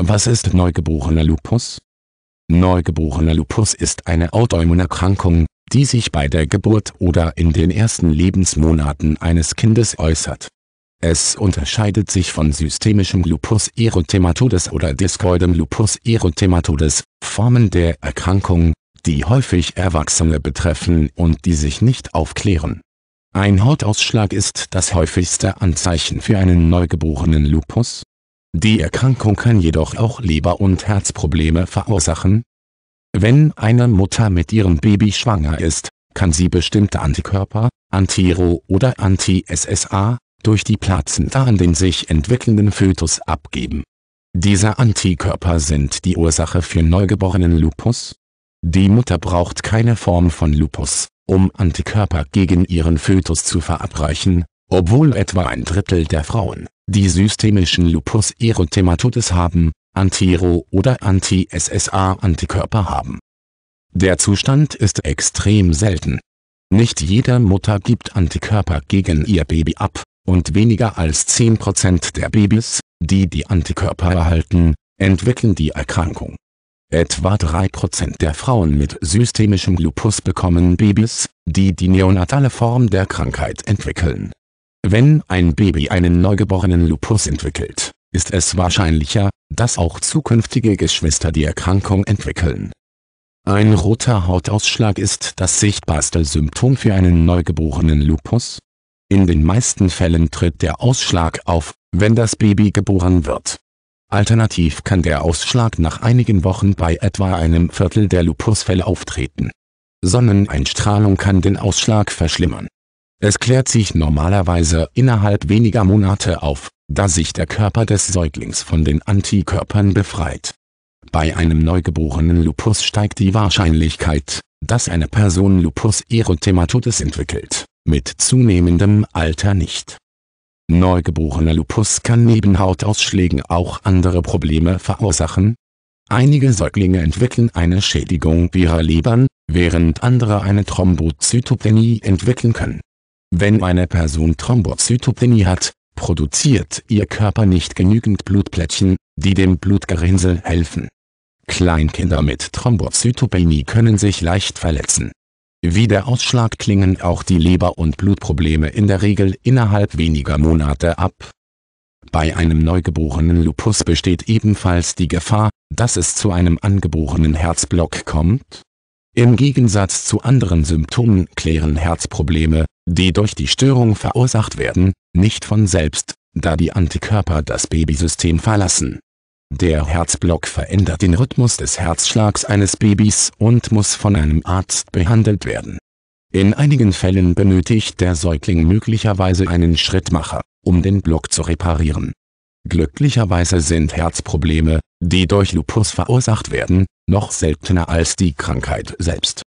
Was ist neugeborener Lupus? Neugeborener Lupus ist eine Autoimmunerkrankung, die sich bei der Geburt oder in den ersten Lebensmonaten eines Kindes äußert. Es unterscheidet sich von systemischem Lupus erythematodes oder discoidem Lupus erythematodes, Formen der Erkrankung, die häufig Erwachsene betreffen und die sich nicht aufklären. Ein Hautausschlag ist das häufigste Anzeichen für einen neugeborenen Lupus die Erkrankung kann jedoch auch Leber- und Herzprobleme verursachen. Wenn eine Mutter mit ihrem Baby schwanger ist, kann sie bestimmte Antikörper, Antiro oder Anti-SSA, durch die Plazenta an den sich entwickelnden Fötus abgeben. Diese Antikörper sind die Ursache für neugeborenen Lupus. Die Mutter braucht keine Form von Lupus, um Antikörper gegen ihren Fötus zu verabreichen, obwohl etwa ein Drittel der Frauen die systemischen Lupus-Erythematodes haben, Antiro- oder Anti-SSA-Antikörper haben. Der Zustand ist extrem selten. Nicht jede Mutter gibt Antikörper gegen ihr Baby ab, und weniger als 10% der Babys, die die Antikörper erhalten, entwickeln die Erkrankung. Etwa 3% der Frauen mit systemischem Lupus bekommen Babys, die die neonatale Form der Krankheit entwickeln wenn ein Baby einen neugeborenen Lupus entwickelt, ist es wahrscheinlicher, dass auch zukünftige Geschwister die Erkrankung entwickeln. Ein roter Hautausschlag ist das sichtbarste Symptom für einen neugeborenen Lupus. In den meisten Fällen tritt der Ausschlag auf, wenn das Baby geboren wird. Alternativ kann der Ausschlag nach einigen Wochen bei etwa einem Viertel der Lupusfälle auftreten. Sonneneinstrahlung kann den Ausschlag verschlimmern. Es klärt sich normalerweise innerhalb weniger Monate auf, da sich der Körper des Säuglings von den Antikörpern befreit. Bei einem neugeborenen Lupus steigt die Wahrscheinlichkeit, dass eine Person Lupus erythematodes entwickelt, mit zunehmendem Alter nicht. Neugeborener Lupus kann neben Hautausschlägen auch andere Probleme verursachen. Einige Säuglinge entwickeln eine Schädigung ihrer Lebern, während andere eine Thrombozytopenie entwickeln können. Wenn eine Person Thrombozytopenie hat, produziert ihr Körper nicht genügend Blutplättchen, die dem Blutgerinnsel helfen. Kleinkinder mit Thrombozytopenie können sich leicht verletzen. Wie der Ausschlag klingen auch die Leber- und Blutprobleme in der Regel innerhalb weniger Monate ab. Bei einem neugeborenen Lupus besteht ebenfalls die Gefahr, dass es zu einem angeborenen Herzblock kommt im Gegensatz zu anderen Symptomen klären Herzprobleme, die durch die Störung verursacht werden, nicht von selbst, da die Antikörper das Babysystem verlassen. Der Herzblock verändert den Rhythmus des Herzschlags eines Babys und muss von einem Arzt behandelt werden. In einigen Fällen benötigt der Säugling möglicherweise einen Schrittmacher, um den Block zu reparieren. Glücklicherweise sind Herzprobleme, die durch Lupus verursacht werden, noch seltener als die Krankheit selbst